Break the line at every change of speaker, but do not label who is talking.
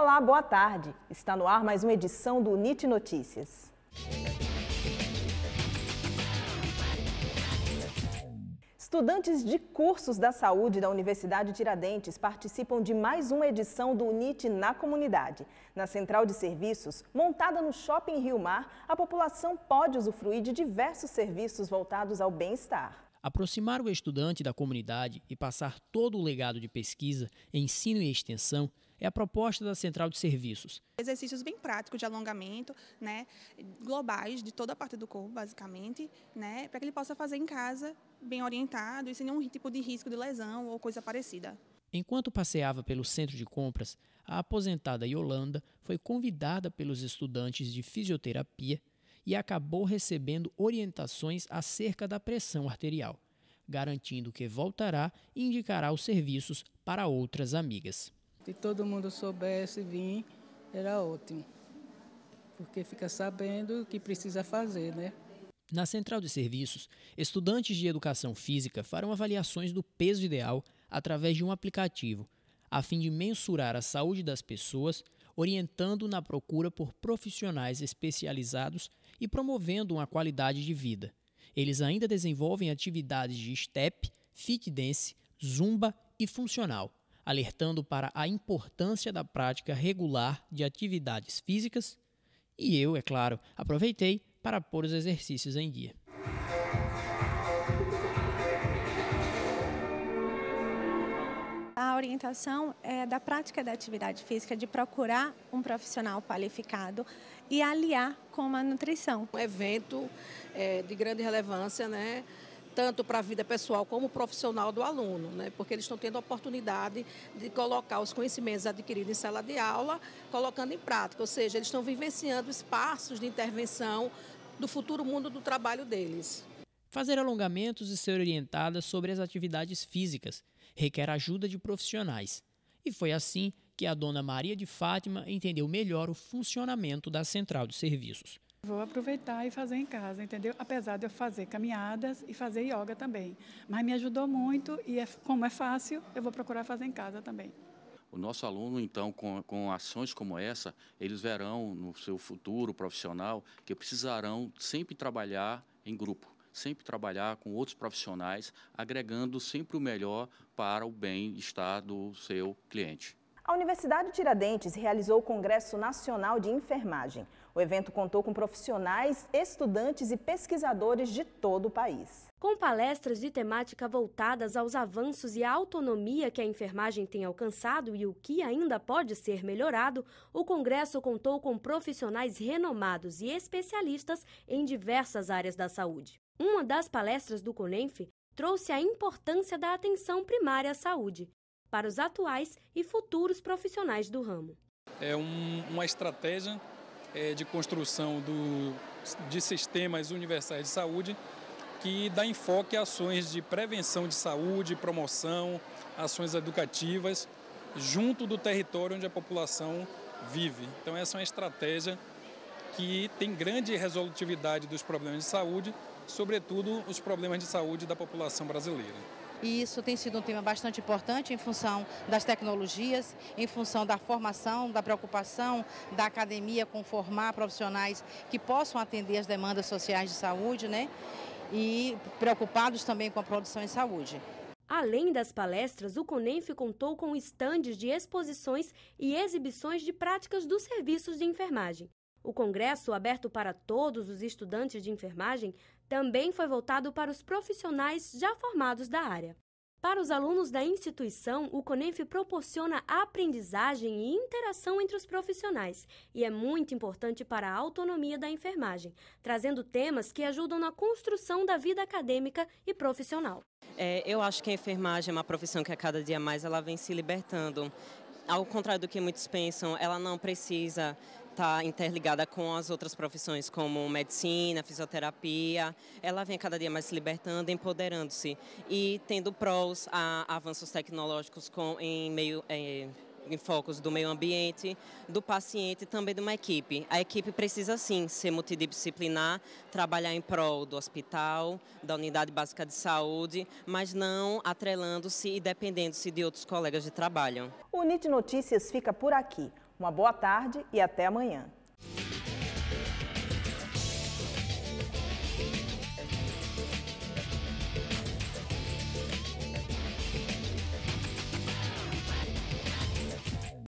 Olá, boa tarde. Está no ar mais uma edição do NIT Notícias. Estudantes de cursos da saúde da Universidade Tiradentes participam de mais uma edição do NIT na comunidade. Na central de serviços, montada no Shopping Rio Mar, a população pode usufruir de diversos serviços voltados ao bem-estar.
Aproximar o estudante da comunidade e passar todo o legado de pesquisa, ensino e extensão é a proposta da central de serviços.
Exercícios bem práticos de alongamento, né, globais de toda a parte do corpo, basicamente, né, para que ele possa fazer em casa, bem orientado e sem nenhum tipo de risco de lesão ou coisa parecida.
Enquanto passeava pelo centro de compras, a aposentada Yolanda foi convidada pelos estudantes de fisioterapia e acabou recebendo orientações acerca da pressão arterial, garantindo que voltará e indicará os serviços para outras amigas. Se todo mundo soubesse vir, era ótimo, porque fica sabendo o que precisa fazer, né? Na central de serviços, estudantes de educação física farão avaliações do peso ideal através de um aplicativo, a fim de mensurar a saúde das pessoas, orientando na procura por profissionais especializados e promovendo uma qualidade de vida. Eles ainda desenvolvem atividades de step, fit dance, zumba e funcional alertando para a importância da prática regular de atividades físicas, e eu, é claro, aproveitei para pôr os exercícios em dia.
A orientação é da prática da atividade física, de procurar um profissional qualificado e aliar com a nutrição. Um evento é, de grande relevância, né? tanto para a vida pessoal como profissional
do aluno, né? porque eles estão tendo a oportunidade de colocar os conhecimentos adquiridos em sala de aula, colocando em prática, ou seja, eles estão vivenciando espaços de intervenção do futuro mundo do trabalho deles.
Fazer alongamentos e ser orientada sobre as atividades físicas requer ajuda de profissionais. E foi assim que a dona Maria de Fátima entendeu melhor o funcionamento da central de serviços. Vou aproveitar e fazer em casa, entendeu? Apesar de eu fazer caminhadas e fazer yoga também. Mas me ajudou muito e, é, como é fácil, eu vou procurar fazer em casa também. O nosso aluno, então, com, com, ações como essa, eles verão no seu futuro profissional que precisarão sempre trabalhar em grupo, sempre trabalhar com outros profissionais, agregando sempre o melhor para o bem-estar do seu cliente.
A Universidade Tiradentes realizou o Congresso Nacional de Enfermagem. O evento contou com profissionais, estudantes e pesquisadores de todo o país.
Com palestras de temática voltadas aos avanços e à autonomia que a enfermagem tem alcançado e o que ainda pode ser melhorado, o congresso contou com profissionais renomados e especialistas em diversas áreas da saúde. Uma das palestras do CONENF trouxe a importância da atenção primária à saúde para os atuais e futuros profissionais do ramo.
É um, uma estratégia é, de construção do, de sistemas universais de saúde que dá enfoque a ações de prevenção de saúde, promoção, ações educativas junto do território onde a população vive. Então essa é uma estratégia que tem grande resolutividade dos problemas de saúde, sobretudo os problemas de saúde da população brasileira. E isso
tem sido um tema bastante importante em função das tecnologias, em função da formação, da preocupação da academia com formar profissionais que possam atender as demandas
sociais de saúde, né? E preocupados também com a produção em saúde. Além das palestras, o CONENF contou com estandes de exposições e exibições de práticas dos serviços de enfermagem. O congresso, aberto para todos os estudantes de enfermagem, também foi voltado para os profissionais já formados da área. Para os alunos da instituição, o Conef proporciona aprendizagem e interação entre os profissionais e é muito importante para a autonomia da enfermagem, trazendo temas que ajudam na construção da vida acadêmica e profissional.
É, eu acho que a enfermagem é uma profissão que a cada dia mais ela vem se libertando ao contrário do que muitos pensam, ela não precisa está interligada com as outras profissões, como medicina, fisioterapia. Ela vem cada dia mais se libertando, empoderando-se e tendo prós a avanços tecnológicos com, em meio. Em, é, em focos do meio ambiente, do paciente e também de uma equipe. A equipe precisa sim ser multidisciplinar, trabalhar em prol do hospital, da unidade básica de saúde, mas não atrelando-se e dependendo-se de outros colegas de trabalho. O NIT Notícias fica por aqui. Uma boa tarde e até amanhã.